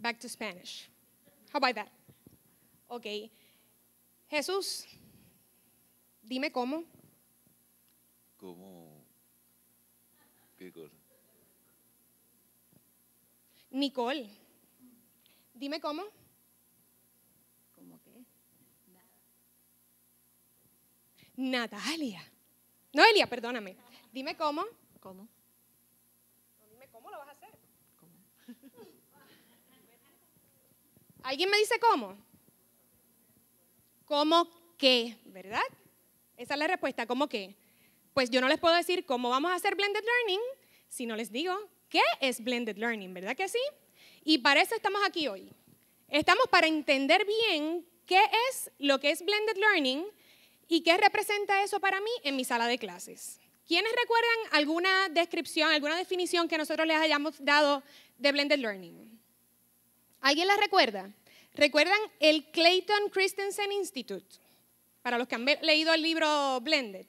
Back to Spanish. How about that? Ok. Jesús, dime cómo. ¿Cómo? ¿Qué cosa? Nicole, dime cómo. ¿Cómo qué? Nada. Natalia. Elia, perdóname. Dime cómo. ¿Cómo? No, dime cómo lo vas a hacer. ¿Cómo? ¿Alguien me dice cómo? ¿Cómo qué? ¿Verdad? Esa es la respuesta, ¿cómo qué? Pues yo no les puedo decir cómo vamos a hacer blended learning si no les digo qué es blended learning, ¿verdad que sí? Y para eso estamos aquí hoy. Estamos para entender bien qué es lo que es blended learning y qué representa eso para mí en mi sala de clases. ¿Quiénes recuerdan alguna descripción, alguna definición que nosotros les hayamos dado de blended learning? ¿Alguien la recuerda? ¿Recuerdan el Clayton Christensen Institute? Para los que han leído el libro Blended.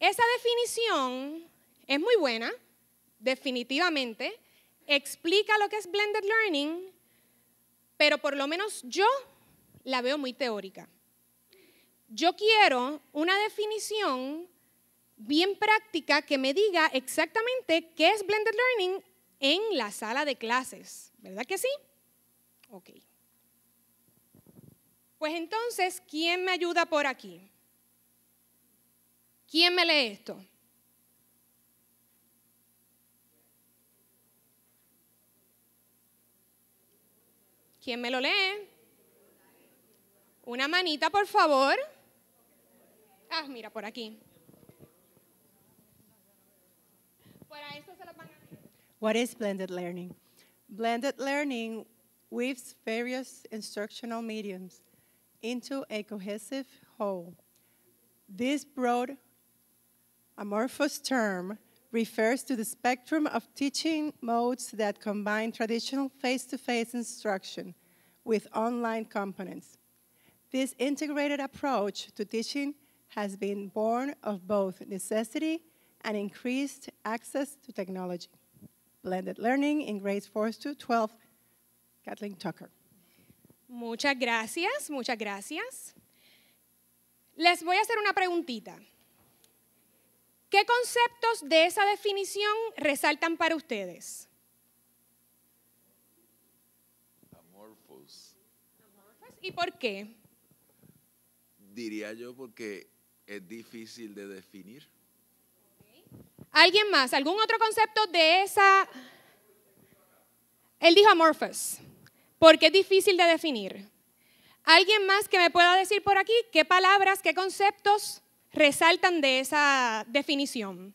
Esa definición es muy buena, definitivamente. Explica lo que es blended learning, pero por lo menos yo la veo muy teórica. Yo quiero una definición bien práctica que me diga exactamente qué es blended learning en la sala de clases, ¿verdad que sí? Ok. Pues entonces, ¿quién me ayuda por aquí? ¿Quién me lee esto? ¿Quién me lo lee? Una manita, por favor. Ah, mira, por aquí. What is blended learning? Blended learning weaves various instructional mediums into a cohesive whole. This broad amorphous term refers to the spectrum of teaching modes that combine traditional face-to-face -face instruction with online components. This integrated approach to teaching has been born of both necessity and increased access to technology. Blended Learning in grades 4 to 12. Kathleen Tucker. Muchas gracias, muchas gracias. Les voy a hacer una preguntita. ¿Qué conceptos de esa definición resaltan para ustedes? Amorphous. ¿Y por qué? Diría yo porque es difícil de definir. ¿Alguien más? ¿Algún otro concepto de esa? Él dijo amorphous, porque es difícil de definir. ¿Alguien más que me pueda decir por aquí qué palabras, qué conceptos resaltan de esa definición?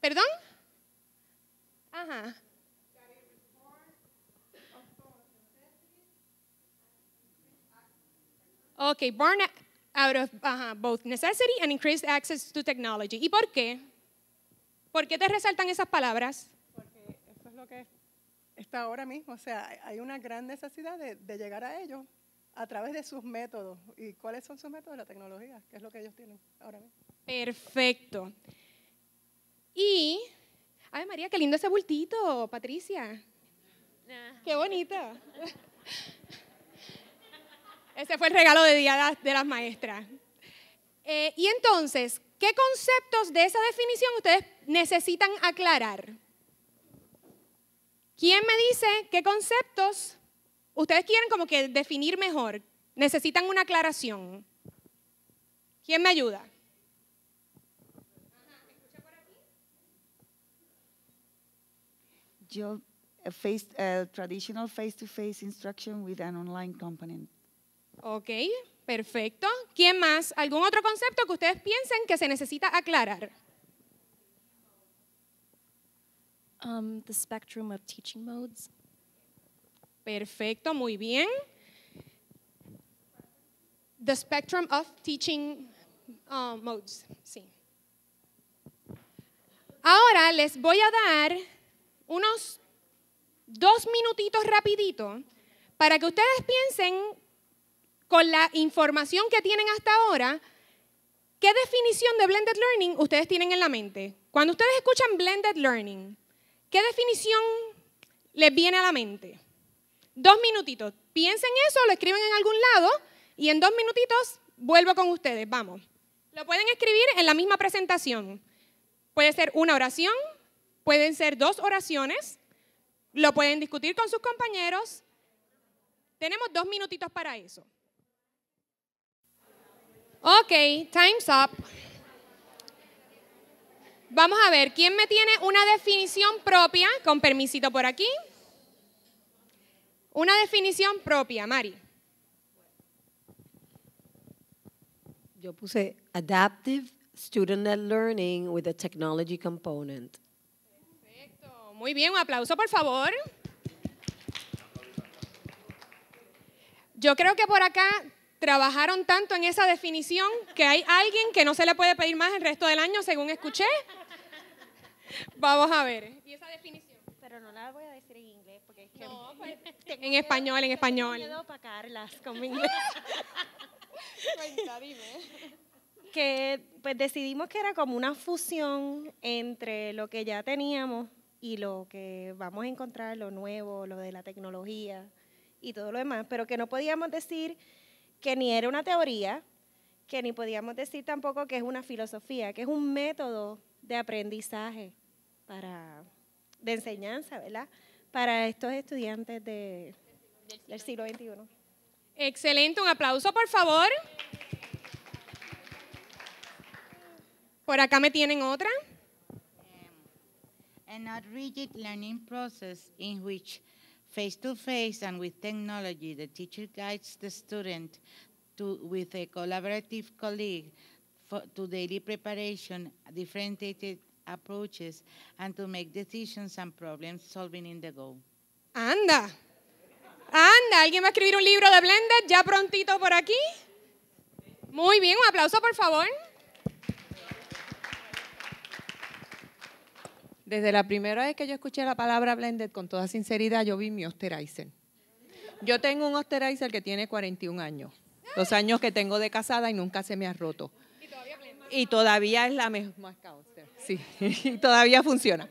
¿Perdón? Ajá. Ok, born both necessity and increased access to technology. ¿Y por qué? ¿Por qué te resaltan esas palabras? Porque eso es lo que está ahora mismo. O sea, hay una gran necesidad de, llegar a ellos a través de sus métodos. ¿Y cuáles son sus métodos? La tecnología, que es lo que ellos tienen ahora mismo. Perfecto. Y, ay María, qué lindo ese bultito, Patricia. Qué bonita! Ese fue el regalo de Día de las Maestras. Eh, y entonces, ¿qué conceptos de esa definición ustedes necesitan aclarar? ¿Quién me dice qué conceptos ustedes quieren como que definir mejor? Necesitan una aclaración. ¿Quién me ayuda? Yo, traditional face to -face instruction with an online component. Ok, perfecto. ¿Quién más? ¿Algún otro concepto que ustedes piensen que se necesita aclarar? Um, the spectrum of teaching modes. Perfecto, muy bien. The spectrum of teaching uh, modes, sí. Ahora les voy a dar unos dos minutitos rapidito para que ustedes piensen con la información que tienen hasta ahora, ¿qué definición de blended learning ustedes tienen en la mente? Cuando ustedes escuchan blended learning, ¿qué definición les viene a la mente? Dos minutitos. Piensen eso, lo escriben en algún lado y en dos minutitos vuelvo con ustedes. Vamos. Lo pueden escribir en la misma presentación. Puede ser una oración, pueden ser dos oraciones, lo pueden discutir con sus compañeros. Tenemos dos minutitos para eso. Ok, time's up. Vamos a ver, ¿quién me tiene una definición propia? Con permisito por aquí. Una definición propia, Mari. Yo puse adaptive student learning with a technology component. Perfecto. Muy bien, un aplauso, por favor. Yo creo que por acá trabajaron tanto en esa definición que hay alguien que no se le puede pedir más el resto del año, según escuché. Vamos a ver. ¿Y esa definición? Pero no la voy a decir en inglés, porque es que... Pues, en español, en español. Tengo carlas con mi inglés. Pues, dime. Que pues decidimos que era como una fusión entre lo que ya teníamos y lo que vamos a encontrar, lo nuevo, lo de la tecnología y todo lo demás, pero que no podíamos decir que ni era una teoría, que ni podíamos decir tampoco que es una filosofía, que es un método de aprendizaje para, de enseñanza, ¿verdad? Para estos estudiantes del siglo XXI. Excelente, un aplauso por favor. Por acá me tienen otra. Em, rigid learning process in which face to face and with technology, the teacher guides the student to, with a collaborative colleague for, to daily preparation, differentiated approaches, and to make decisions and problem solving in the go. Anda. Anda, ¿alguien va a escribir un libro de blended Ya prontito por aquí. Muy bien, un aplauso por favor. Desde la primera vez que yo escuché la palabra blended, con toda sinceridad, yo vi mi Osterizer. Yo tengo un Osterizer que tiene 41 años, los años que tengo de casada y nunca se me ha roto. Y todavía es la mejor Sí, y todavía funciona.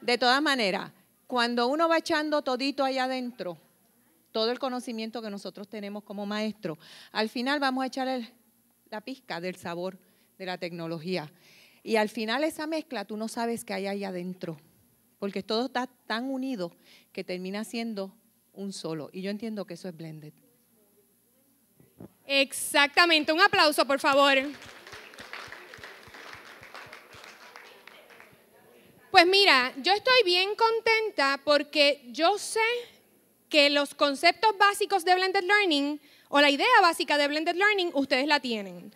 De todas maneras, cuando uno va echando todito allá adentro, todo el conocimiento que nosotros tenemos como maestro, al final vamos a echar la pizca del sabor de la tecnología. Y al final esa mezcla tú no sabes qué hay ahí adentro, porque todo está tan unido que termina siendo un solo. Y yo entiendo que eso es blended. Exactamente, un aplauso por favor. Pues mira, yo estoy bien contenta porque yo sé que los conceptos básicos de Blended Learning o la idea básica de Blended Learning ustedes la tienen.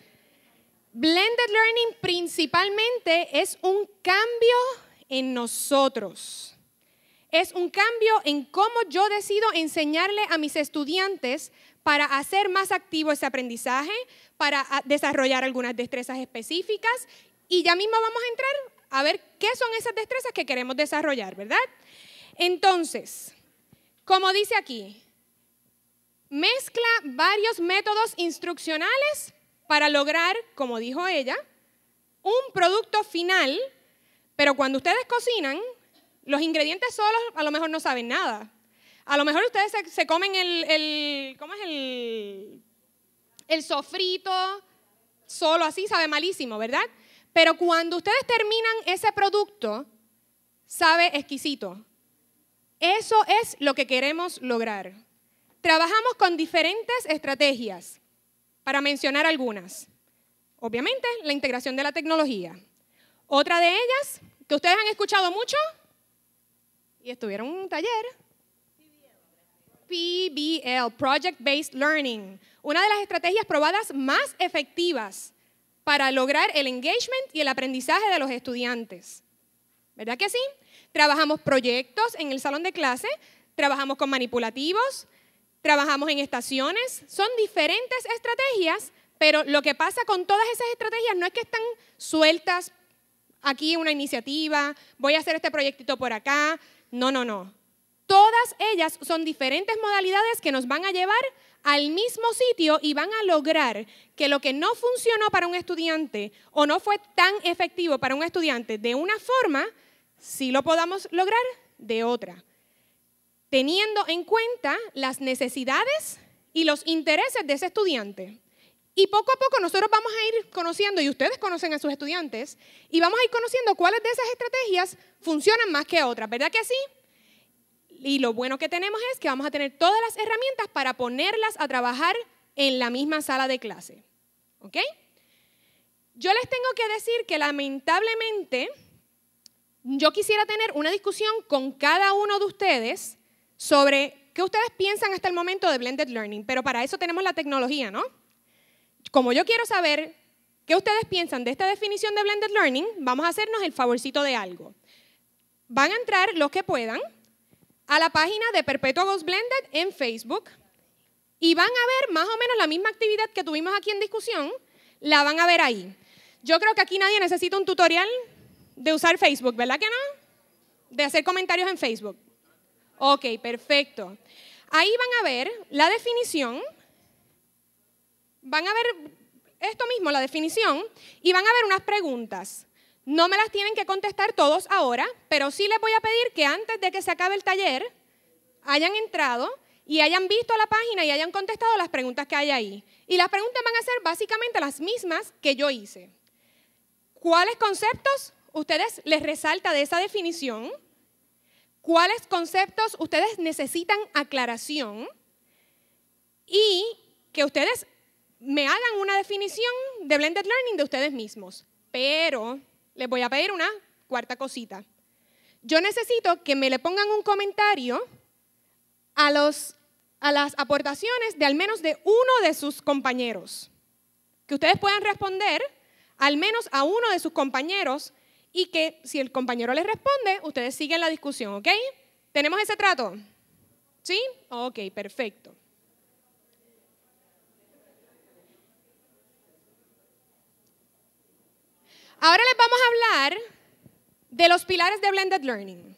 Blended Learning principalmente es un cambio en nosotros. Es un cambio en cómo yo decido enseñarle a mis estudiantes para hacer más activo ese aprendizaje, para ah, desarrollar algunas destrezas específicas y ya mismo vamos a entrar a ver qué son esas destrezas que queremos desarrollar, ¿verdad? Entonces, como dice aquí, mezcla varios métodos instruccionales para lograr, como dijo ella, un producto final, pero cuando ustedes cocinan, los ingredientes solos a lo mejor no saben nada. A lo mejor ustedes se, comen el, ¿cómo es el, el sofrito solo así, sabe malísimo, ¿verdad? Pero cuando ustedes terminan ese producto, sabe exquisito. Eso es lo que queremos lograr. Trabajamos con diferentes estrategias para mencionar algunas. Obviamente, la integración de la tecnología. Otra de ellas, que ustedes han escuchado mucho, y estuvieron en un taller, PBL, Project Based Learning, una de las estrategias probadas más efectivas para lograr el engagement y el aprendizaje de los estudiantes. ¿Verdad que sí? Trabajamos proyectos en el salón de clase, trabajamos con manipulativos, trabajamos en estaciones, son diferentes estrategias, pero lo que pasa con todas esas estrategias no es que están sueltas aquí una iniciativa, voy a hacer este proyectito por acá, no, no, no. Todas ellas son diferentes modalidades que nos van a llevar al mismo sitio y van a lograr que lo que no funcionó para un estudiante o no fue tan efectivo para un estudiante de una forma, sí lo podamos lograr de otra teniendo en cuenta las necesidades y los intereses de ese estudiante. Y poco a poco nosotros vamos a ir conociendo, y ustedes conocen a sus estudiantes, y vamos a ir conociendo cuáles de esas estrategias funcionan más que otras, ¿verdad que sí? Y lo bueno que tenemos es que vamos a tener todas las herramientas para ponerlas a trabajar en la misma sala de clase. ¿Ok? Yo les tengo que decir que lamentablemente yo quisiera tener una discusión con cada uno de ustedes sobre qué ustedes piensan hasta el momento de Blended Learning, pero para eso tenemos la tecnología, ¿no? Como yo quiero saber qué ustedes piensan de esta definición de Blended Learning, vamos a hacernos el favorcito de algo. Van a entrar los que puedan a la página de Perpetua Ghost Blended en Facebook y van a ver más o menos la misma actividad que tuvimos aquí en discusión, la van a ver ahí. Yo creo que aquí nadie necesita un tutorial de usar Facebook, ¿verdad que no? De hacer comentarios en Facebook. Ok, perfecto. Ahí van a ver la definición, van a ver esto mismo, la definición, y van a ver unas preguntas. No me las tienen que contestar todos ahora, pero sí les voy a pedir que antes de que se acabe el taller hayan entrado y hayan visto la página y hayan contestado las preguntas que hay ahí. Y las preguntas van a ser básicamente las mismas que yo hice. ¿Cuáles conceptos ustedes les resalta de esa definición? cuáles conceptos ustedes necesitan aclaración y que ustedes me hagan una definición de blended learning de ustedes mismos. Pero les voy a pedir una cuarta cosita. Yo necesito que me le pongan un comentario a, a las aportaciones de al menos de uno de sus compañeros. Que ustedes puedan responder al menos a uno de sus compañeros y que si el compañero les responde, ustedes siguen la discusión, ¿ok? ¿Tenemos ese trato? ¿Sí? Ok, perfecto. Ahora les vamos a hablar de los pilares de Blended Learning.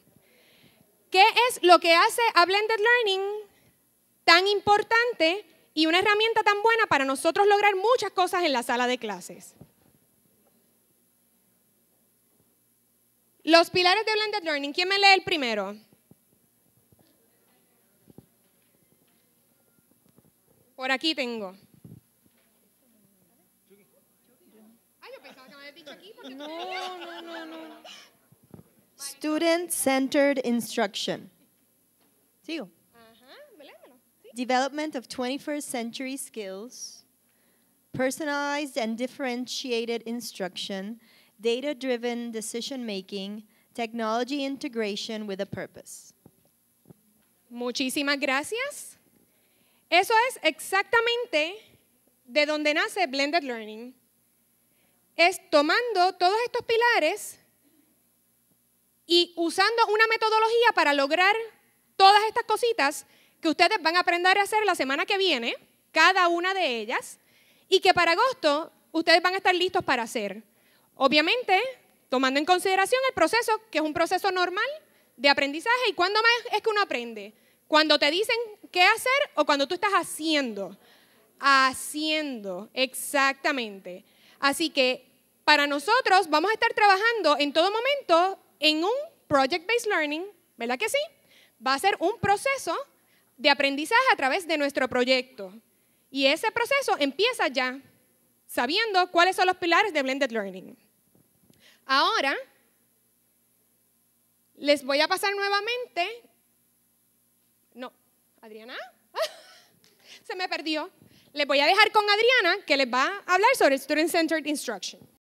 ¿Qué es lo que hace a Blended Learning tan importante y una herramienta tan buena para nosotros lograr muchas cosas en la sala de clases? Los pilares de Blended Learning, ¿quién me lee el primero? Por aquí tengo. Ay, aquí. no, no, no, Student-centered instruction. Sí. Development of 21st century skills, personalized and differentiated instruction, data driven decision making, technology integration with a purpose. Muchísimas gracias. Eso es exactamente de donde nace Blended Learning. Es tomando todos estos pilares y usando una metodología para lograr todas estas cositas que ustedes van a aprender a hacer la semana que viene, cada una de ellas, y que para agosto ustedes van a estar listos para hacer. Obviamente, tomando en consideración el proceso, que es un proceso normal de aprendizaje. ¿Y cuándo más es que uno aprende? Cuando te dicen qué hacer o cuando tú estás haciendo. Haciendo, exactamente. Así que para nosotros vamos a estar trabajando en todo momento en un project-based learning, ¿verdad que sí? Va a ser un proceso de aprendizaje a través de nuestro proyecto. Y ese proceso empieza ya sabiendo cuáles son los pilares de Blended Learning. Ahora les voy a pasar nuevamente. No, Adriana, se me perdió. Les voy a dejar con Adriana que les va a hablar sobre Student Centered Instruction.